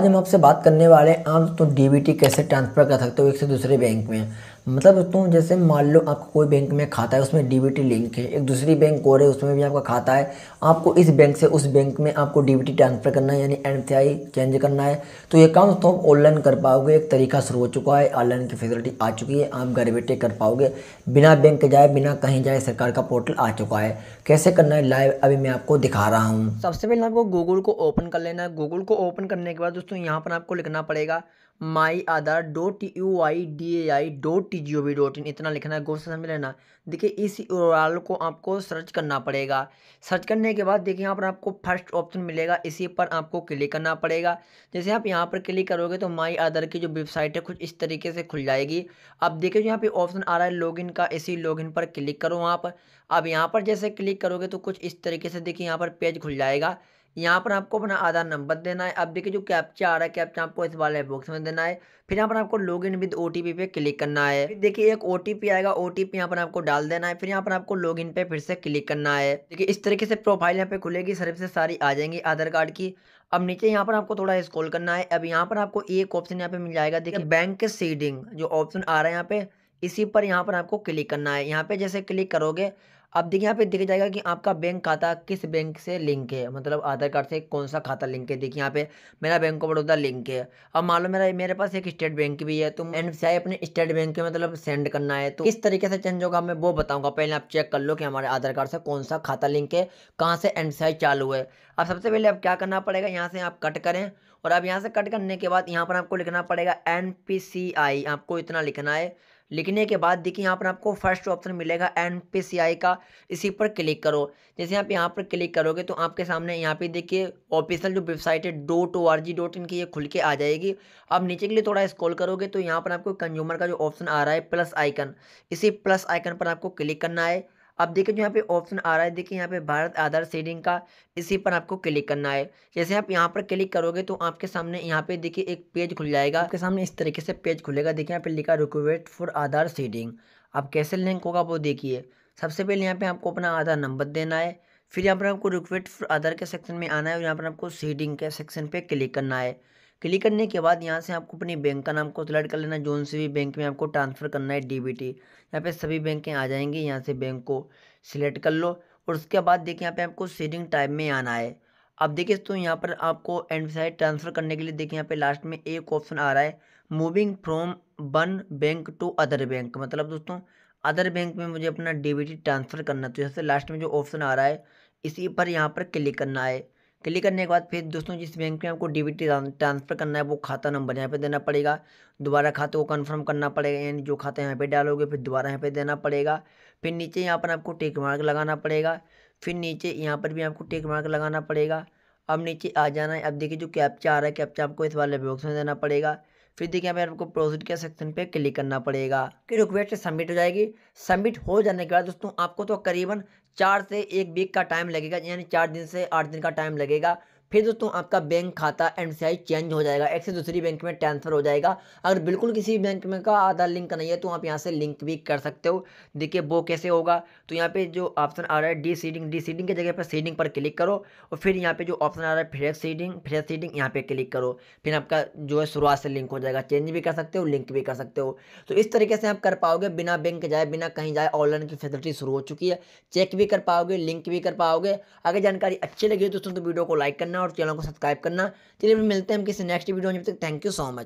आज हम आपसे बात करने वाले हैं आप तुम तो डीबीटी कैसे ट्रांसफ़र कर सकते हो एक से दूसरे बैंक में मतलब तुम जैसे मान लो आपको कोई बैंक में खाता है उसमें डीबीटी लिंक है एक दूसरी बैंक और है उसमें भी आपका खाता है आपको इस बैंक से उस बैंक में आपको डीबीटी ट्रांसफ़र करना है यानी एन चेंज करना है तो ये काम तुम तो ऑनलाइन कर पाओगे एक तरीका शुरू हो चुका है ऑनलाइन की फैसिलिटी आ चुकी है आप घर बैठे कर पाओगे बिना बैंक के जाए बिना कहीं जाए सरकार का पोर्टल आ चुका है कैसे करना है लाइव अभी मैं आपको दिखा रहा हूँ सबसे पहले आपको गूगल को ओपन कर लेना है गूगल को ओपन करने के बाद दोस्तों यहाँ पर आपको लिखना पड़ेगा my Aadhaar dot U I D A I dot T G O V dot in इतना लिखना है गोस्ट समझ लेना देखिए इस ओरल को आपको सर्च करना पड़ेगा सर्च करने के बाद देखिए यहाँ पर आपको फर्स्ट ऑप्शन मिलेगा इसी पर आपको क्लिक करना पड़ेगा जैसे आप यहाँ पर क्लिक करोगे तो माई आधार की जो वेबसाइट है कुछ इस तरीके से खुल जाएगी अब देखिए जो यहाँ पर ऑप्शन आ रहा है लॉगिन का इसी लॉगिन पर क्लिक करो वहाँ पर अब यहाँ पर जैसे क्लिक करोगे तो कुछ इस तरीके से देखिए यहाँ पर पेज खुल जाएगा यहाँ पर आपको अपना आधार नंबर देना है अब देखिए जो कैप्चा आ रहा है कैप्चा आपको इस वाले बॉक्स में देना है फिर यहाँ पर आपको लॉग इन विद ओ पे क्लिक करना है फिर देखिए एक ओ आएगा ओ टी यहाँ पर आपको डाल देना है फिर यहाँ पर आपको लॉग इन पे फिर से क्लिक करना है देखिए इस तरीके से प्रोफाइल यहाँ पे खुलेगी से सारी आ जाएंगी आधार कार्ड की अब नीचे यहाँ पर आपको थोड़ा स्कॉल करना है अब यहाँ पर आपको एक ऑप्शन यहाँ पे मिल जाएगा देखिए बैंक के सीडिंग जो ऑप्शन आ रहा है यहाँ पे इसी पर यहाँ पर आपको क्लिक करना है यहाँ पे जैसे क्लिक करोगे अब देखिए यहाँ पे देखा जाएगा कि आपका बैंक खाता किस बैंक से लिंक है मतलब आधार कार्ड से कौन सा खाता लिंक है देखिए यहाँ पे मेरा बैंक ऑफ बड़ौदा लिंक है अब मान लो मेरा मेरे पास एक स्टेट बैंक भी है तो एन अपने स्टेट बैंक के मतलब सेंड करना है तो किस तरीके से चेंज होगा मैं वो बताऊँगा पहले आप चेक कर लो कि हमारे आधार कार्ड से कौन सा खाता लिंक है कहाँ से एन चालू है अब सबसे पहले अब क्या करना पड़ेगा यहाँ से आप कट करें और अब यहाँ से कट करने के बाद यहाँ पर आपको लिखना पड़ेगा एन आपको इतना लिखना है लिखने के बाद देखिए यहाँ पर आपको फर्स्ट ऑप्शन मिलेगा एन का इसी पर क्लिक करो जैसे आप यहाँ पर क्लिक करोगे तो आपके सामने यहाँ पे देखिए ऑफिशियल जो वेबसाइट है dot O R G dot in की ये खुल के आ जाएगी अब नीचे के लिए थोड़ा स्क्रॉल करोगे तो यहाँ पर आपको कंज्यूमर का जो ऑप्शन आ रहा है प्लस आइकन इसी प्लस आइकन पर आपको क्लिक करना है अब देखिए जो यहाँ पे ऑप्शन आ रहा है देखिए यहाँ पे भारत आधार सीडिंग का इसी पर आपको क्लिक करना है जैसे आप यहाँ पर क्लिक करोगे तो आपके सामने यहाँ पे देखिए एक पेज खुल जाएगा आपके सामने इस तरीके से पेज खुलेगा देखिए यहाँ पे लिखा रिक्वेस्ट फॉर आधार सीडिंग आप कैसे लिंक होगा वो देखिए सबसे पहले यहाँ पर आपको अपना आधार नंबर देना है फिर यहाँ पर आपको रिक्वेस्ट फॉर आधार के सेक्शन में आना है और यहाँ पर आपको सीडिंग के सेक्शन पर क्लिक करना है क्लिक करने के बाद यहाँ से आपको अपने बैंक का नाम को सिलेक्ट कर लेना जोन से भी बैंक में आपको ट्रांसफ़र करना है डी बी टी यहाँ पर सभी बैंकें आ जाएंगी यहाँ से बैंक को सिलेक्ट कर लो और उसके बाद देखिए यहाँ पे आपको सीडिंग टाइप में आना है अब देखिए तो यहाँ पर आपको एंड साइड ट्रांसफ़र करने के लिए देखिए यहाँ पे लास्ट में एक ऑप्शन आ रहा है moving from one bank to other bank मतलब दोस्तों अदर बैंक में मुझे अपना डीबीटी ट्रांसफ़र करना तो यहाँ से लास्ट में जो ऑप्शन आ रहा है इसी पर यहाँ पर क्लिक करना है क्लिक करने के बाद फिर दोस्तों जिस बैंक में आपको डीबीटी ट्रांसफ़र करना है वो खाता नंबर यहाँ पे देना पड़ेगा दोबारा खाते को कंफर्म करना पड़ेगा यानी जो खाता यहाँ पे डालोगे फिर दोबारा यहाँ पे देना पड़ेगा फिर नीचे यहाँ पर आपको टेक मार्क लगाना पड़ेगा फिर नीचे यहाँ पर भी आपको टेक मार्क लगाना पड़ेगा अब नीचे आ जाना है अब देखिए जो कैप्चा आ रहा है कैप्चा आपको इस वाले बॉक्स में देना पड़ेगा फिर देखिए यहाँ आपको प्रोसीड के सेक्शन पे क्लिक करना पड़ेगा कि रिक्वेस्ट सबमिट हो जाएगी सबमिट हो जाने के बाद दोस्तों आपको तो करीबन चार से एक वीक का टाइम लगेगा यानी चार दिन से आठ दिन का टाइम लगेगा फिर दोस्तों आपका बैंक खाता एम चेंज हो जाएगा एक से दूसरी बैंक में ट्रांसफ़र हो जाएगा अगर बिल्कुल किसी बैंक में का आधार लिंक नहीं है तो आप यहाँ से लिंक भी कर सकते हो देखिए वो कैसे होगा तो यहाँ पे जो ऑप्शन आ रहा है डी सीडिंग डी सीडिंग की जगह पर सीडिंग पर क्लिक करो और फिर यहाँ पे जो ऑप्शन आ रहा है फ्रेश सीडिंग फ्रेश सीडिंग यहाँ पे क्लिक करो फिर आपका जो है शुरुआत से लिंक हो जाएगा चेंज भी कर सकते हो लिंक भी कर सकते हो तो इस तरीके से आप कर पाओगे बिना बैंक जाए बिना कहीं जाए ऑनलाइन की फैसिलिटी शुरू हो चुकी है चेक भी कर पाओगे लिंक भी कर पाओगे अगर जानकारी अच्छी लगी हो दोस्तों तो वीडियो को लाइक करना और चैनल को सब्सक्राइब करना चलिए मिलते हैं हम किसी नेक्स्ट वीडियो में तक थैंक यू सो मच